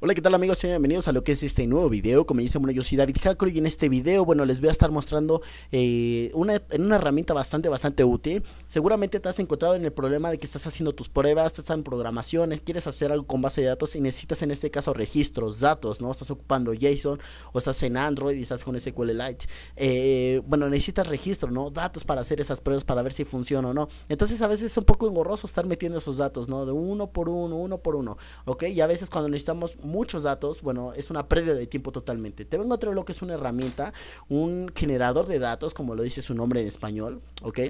Hola qué tal amigos, bienvenidos a lo que es este nuevo video, como dice, bueno yo soy David Hacker y en este video bueno les voy a estar mostrando eh, una, herramienta bastante bastante útil, seguramente te has encontrado en el problema de que estás haciendo tus pruebas, estás en programaciones, quieres hacer algo con base de datos y necesitas en este caso registros, datos, ¿no? Estás ocupando JSON o estás en Android y estás con SQLite, eh, bueno necesitas registro, ¿no? Datos para hacer esas pruebas para ver si funciona o no, entonces a veces es un poco engorroso estar metiendo esos datos, ¿no? De uno por uno, uno por uno, ¿ok? Y a veces cuando necesitamos muchos datos, bueno, es una pérdida de tiempo totalmente. Te vengo a traer lo que es una herramienta, un generador de datos, como lo dice su nombre en español, ¿ok?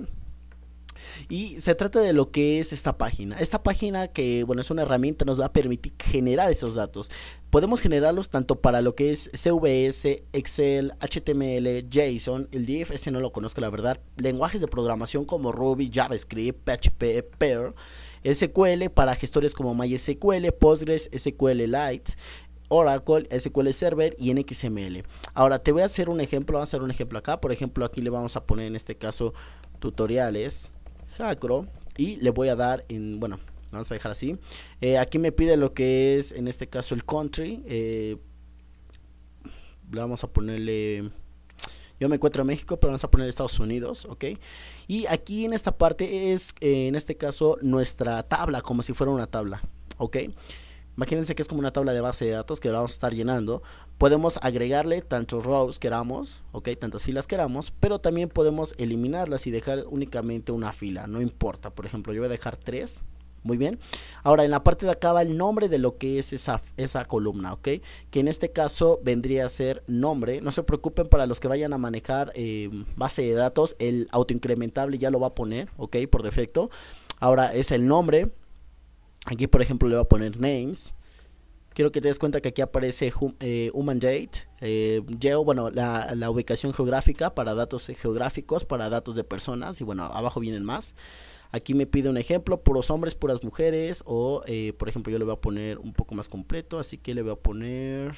Y se trata de lo que es esta página. Esta página que, bueno, es una herramienta, nos va a permitir generar esos datos. Podemos generarlos tanto para lo que es CVS, Excel, HTML, JSON, el DFS no lo conozco la verdad, lenguajes de programación como Ruby, JavaScript, PHP, Perl, SQL para gestores como MySQL, Postgres, SQL Lite, Oracle, SQL Server y NXML Ahora te voy a hacer un ejemplo, vamos a hacer un ejemplo acá, por ejemplo aquí le vamos a poner en este caso tutoriales y le voy a dar en, bueno, vamos a dejar así. Eh, aquí me pide lo que es, en este caso, el country. Eh, vamos a ponerle... Yo me encuentro en México, pero vamos a poner Estados Unidos, ¿ok? Y aquí en esta parte es, eh, en este caso, nuestra tabla, como si fuera una tabla, ¿ok? Imagínense que es como una tabla de base de datos que vamos a estar llenando. Podemos agregarle tantos rows queramos, ok, tantas filas queramos, pero también podemos eliminarlas y dejar únicamente una fila, no importa. Por ejemplo, yo voy a dejar tres, muy bien. Ahora en la parte de acá va el nombre de lo que es esa, esa, columna, ¿ok? Que en este caso vendría a ser nombre. No se preocupen para los que vayan a manejar eh, base de datos, el autoincrementable ya lo va a poner, ¿ok? Por defecto. Ahora es el nombre, Aquí, por ejemplo, le voy a poner names. Quiero que te des cuenta que aquí aparece eh, Human Date, eh, bueno, la, ubicación geográfica para datos geográficos, para datos de personas y bueno, abajo vienen más. Aquí me pide un ejemplo, puros hombres, puras mujeres o, eh, por ejemplo, yo le voy a poner un poco más completo, así que le voy a poner...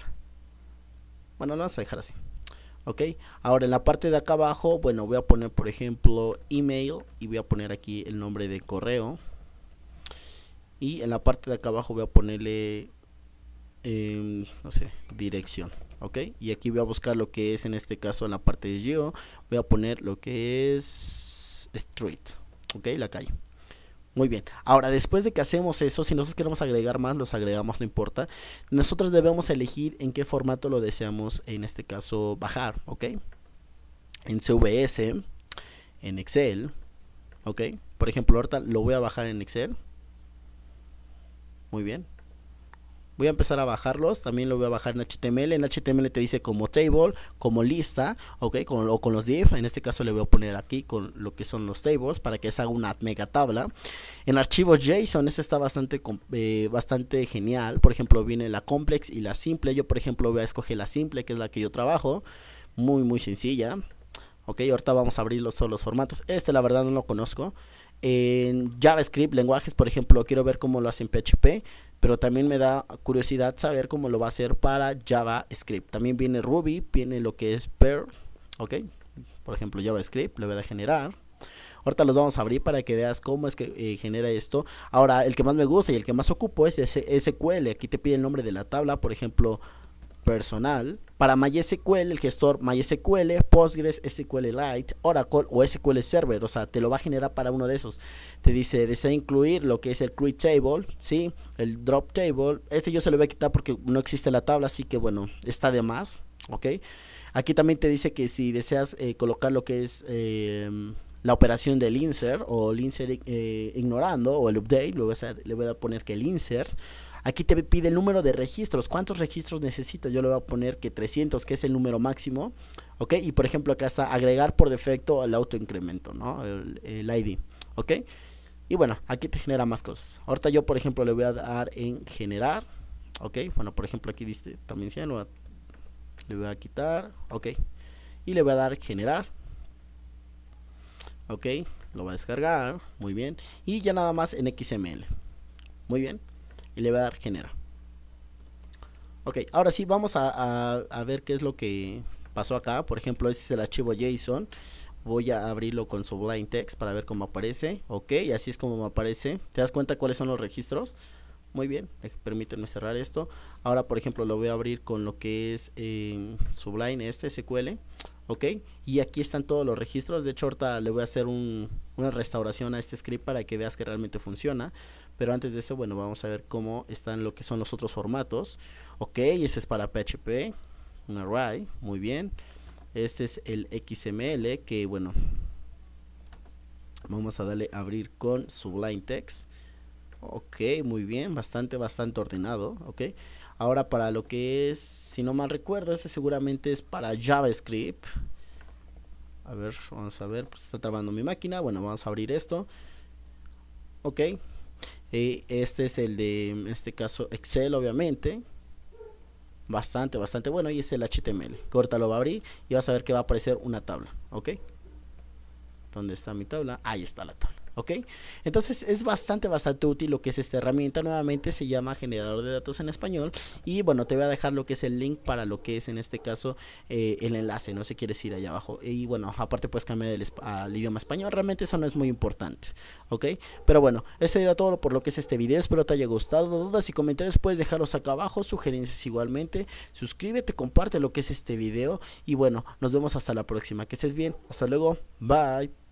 Bueno, lo vamos a dejar así. Ok, ahora en la parte de acá abajo, bueno, voy a poner, por ejemplo, email y voy a poner aquí el nombre de correo y en la parte de acá abajo voy a ponerle em, no sé dirección ok y aquí voy a buscar lo que es en este caso en la parte de geo voy a poner lo que es street ok la calle muy bien, ahora después de que hacemos eso, si nosotros queremos agregar más, los agregamos, no importa. Nosotros debemos elegir en qué formato lo deseamos, en este caso, bajar, ¿ok? En CVS, en Excel, ¿ok? Por ejemplo, ahorita lo voy a bajar en Excel. Muy bien. Voy a empezar a bajarlos. También lo voy a bajar en HTML. En HTML te dice como table, como lista, ¿ok? Con, o con los div. En este caso le voy a poner aquí con lo que son los tables para que se haga una mega tabla. En archivos JSON, ese está bastante, eh, bastante genial. Por ejemplo, viene la complex y la simple. Yo, por ejemplo, voy a escoger la simple, que es la que yo trabajo. Muy, muy sencilla. Ok, ahorita vamos a abrir los, todos los formatos. Este la verdad no lo conozco en JavaScript, lenguajes, por ejemplo, quiero ver cómo lo hace en PHP, pero también me da curiosidad saber cómo lo va a hacer para JavaScript. También viene Ruby, viene lo que es Perl, ¿ok? Por ejemplo, JavaScript, le voy a generar. Ahorita los vamos a abrir para que veas cómo es que eh, genera esto. Ahora, el que más me gusta y el que más ocupo es SQL. Aquí te pide el nombre de la tabla, por ejemplo, personal para MySQL, el gestor MySQL, Postgres, Lite Oracle o SQL Server. O sea, te lo va a generar para uno de esos. Te dice, desea incluir lo que es el create table, ¿sí? el drop table. Este yo se lo voy a quitar porque no existe la tabla, así que bueno, está de más. ¿ok? Aquí también te dice que si deseas eh, colocar lo que es... Em, la operación del insert o el insert eh, ignorando o el update, luego le voy a poner que el insert Aquí te pide el número de registros. ¿Cuántos registros necesitas? Yo le voy a poner que 300, que es el número máximo. ¿Ok? Y por ejemplo, acá está agregar por defecto el autoincremento, ¿no? El, ID. ¿Ok? Y bueno, aquí te genera más cosas. Ahorita yo, por ejemplo, le voy a dar en generar. ¿Ok? Bueno, por ejemplo, aquí diste también 100. A, le voy a quitar. ¿Ok? Y le voy a dar generar. ¿Ok? Lo va a descargar. Muy bien. Y ya nada más en XML. Muy bien y le va a dar genera. Ok, ahora sí vamos a, ver qué es lo que pasó acá. Por ejemplo, este es el archivo JSON. Voy a abrirlo con Sublime Text para ver cómo aparece. Ok, así es como me aparece. ¿Te das cuenta cuáles son los registros? Muy bien, eh, permítanme cerrar esto. Ahora, por ejemplo, lo voy a abrir con lo que es eh, Sublime, este SQL. ¿ok? Y aquí están todos los registros, de hecho ahorita le voy a hacer una restauración a este script para que veas que realmente funciona, pero antes de eso, bueno, vamos a ver cómo están lo que son los otros formatos, ¿ok? Ese es para PHP, un array, muy bien. Este es el XML que, bueno, vamos a darle a abrir con Sublime Text Ok, muy bien, bastante, bastante ordenado, ok. Ahora para lo que es, si no mal recuerdo, este seguramente es para JavaScript. A ver, vamos a ver, pues está trabando mi máquina, bueno, vamos a abrir esto. Ok, eh, este es el de, en este caso, Excel, obviamente. Bastante, bastante bueno, y es el HTML. Corta lo va a abrir y vas a ver que va a aparecer una tabla, ok. ¿Dónde está mi tabla? Ahí está la tabla. ¿Ok? Entonces es bastante, bastante útil lo que es esta herramienta. Nuevamente se llama generador de datos en español. Y bueno, te voy a dejar lo que es el link para lo que es en este caso eh, el enlace, ¿no? Si quieres ir allá abajo. Y bueno, aparte puedes cambiar el, al idioma español. Realmente eso no es muy importante. ¿Ok? Pero bueno, eso era todo por lo que es este video. Espero te haya gustado. Dudas y comentarios puedes dejarlos acá abajo. Sugerencias igualmente. Suscríbete, comparte lo que es este video. Y bueno, nos vemos hasta la próxima. Que estés bien. Hasta luego. Bye.